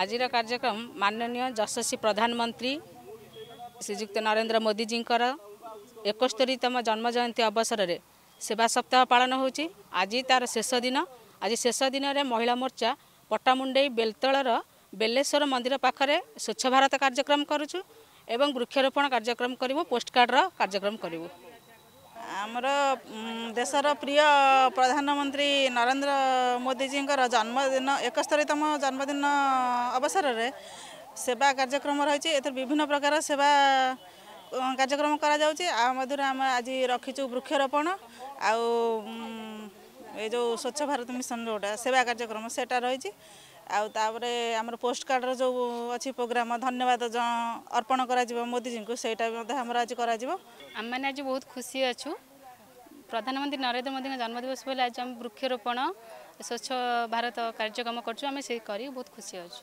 ଆଜିର କାର୍ଯ୍ୟକ୍ରମ ମାନନୀୟ ଯଶସ୍ୱୀ ପ୍ରଧାନମନ୍ତ୍ରୀ ଶ୍ରୀଯୁକ୍ତ ନରେନ୍ଦ୍ର ମୋଦିଜୀଙ୍କର ଏକସ୍ତରୀତମ ଜନ୍ମ ଜୟନ୍ତୀ ଅବସରରେ ସେବା ସପ୍ତାହ ପାଳନ ହେଉଛି ଆଜି ତା'ର ଶେଷ ଦିନ ଆଜି ଶେଷ ଦିନରେ ମହିଳା ମୋର୍ଚ୍ଚା ପଟ୍ଟାମୁଣ୍ଡେଇ ବେଲତଳର ବେଲେଶ୍ୱର ମନ୍ଦିର ପାଖରେ ସ୍ୱଚ୍ଛ ଭାରତ କାର୍ଯ୍ୟକ୍ରମ କରୁଛୁ ଏବଂ ବୃକ୍ଷରୋପଣ କାର୍ଯ୍ୟକ୍ରମ କରିବୁ ପୋଷ୍ଟକାର୍ଡ଼ର କାର୍ଯ୍ୟକ୍ରମ କରିବୁ ଆମର ଦେଶର ପ୍ରିୟ ପ୍ରଧାନମନ୍ତ୍ରୀ ନରେନ୍ଦ୍ର ମୋଦିଜୀଙ୍କର ଜନ୍ମଦିନ ଏକସ୍ତରୀତମ ଜନ୍ମଦିନ ଅବସରରେ ସେବା କାର୍ଯ୍ୟକ୍ରମ ରହିଛି ଏଥିରେ ବିଭିନ୍ନ ପ୍ରକାର ସେବା କାର୍ଯ୍ୟକ୍ରମ କରାଯାଉଛି ଆ ମଧ୍ୟରୁ ଆମେ ଆଜି ରଖିଛୁ ବୃକ୍ଷରୋପଣ ଆଉ ଏ ଯେଉଁ ସ୍ୱଚ୍ଛ ଭାରତ ମିଶନ ଯେଉଁଟା ସେବା କାର୍ଯ୍ୟକ୍ରମ ସେଇଟା ରହିଛି ଆଉ ତାପରେ ଆମର ପୋଷ୍ଟ କାର୍ଡ଼ର ଯେଉଁ ଅଛି ପ୍ରୋଗ୍ରାମ ଧନ୍ୟବାଦ ଅର୍ପଣ କରାଯିବ ମୋଦିଜୀଙ୍କୁ ସେଇଟା ମଧ୍ୟ ଆମର ଆଜି କରାଯିବ ଆମେମାନେ ଆଜି ବହୁତ ଖୁସି ଅଛୁ ପ୍ରଧାନମନ୍ତ୍ରୀ ନରେନ୍ଦ୍ର ମୋଦିଙ୍କ ଜନ୍ମଦିବସ ବୋଲି ଆଜି ଆମେ ବୃକ୍ଷରୋପଣ ସ୍ୱଚ୍ଛ ଭାରତ କାର୍ଯ୍ୟକ୍ରମ କରୁଛୁ ଆମେ ସେ କରି ବହୁତ ଖୁସି ଅଛୁ